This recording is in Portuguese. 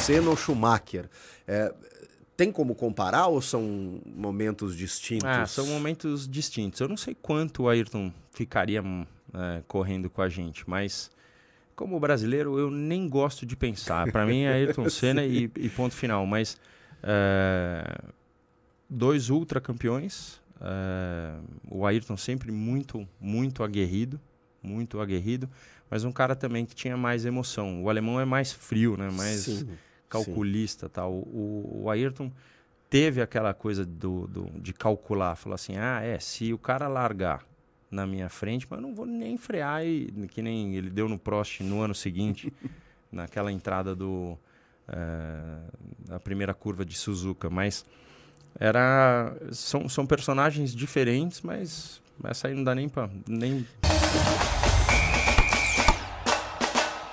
Senna ou Schumacher. É, tem como comparar ou são momentos distintos? Ah, são momentos distintos. Eu não sei quanto o Ayrton ficaria hum, é, correndo com a gente, mas como brasileiro eu nem gosto de pensar. Para mim é Ayrton Senna e, e, ponto final. Mas é, dois ultra campeões, é, o Ayrton sempre muito, muito aguerrido, muito aguerrido, mas um cara também que tinha mais emoção. O alemão é mais frio, né? Mais Sim calculista Sim. Tá? tal. O, o Ayrton teve aquela coisa do, do, de calcular, falou assim, ah, é, se o cara largar na minha frente, mas eu não vou nem frear, e, que nem ele deu no Prost no ano seguinte, naquela entrada do uh, eh, a primeira curva de Suzuka, mas era são, são personagens diferentes, mas essa aí não dá nem para nem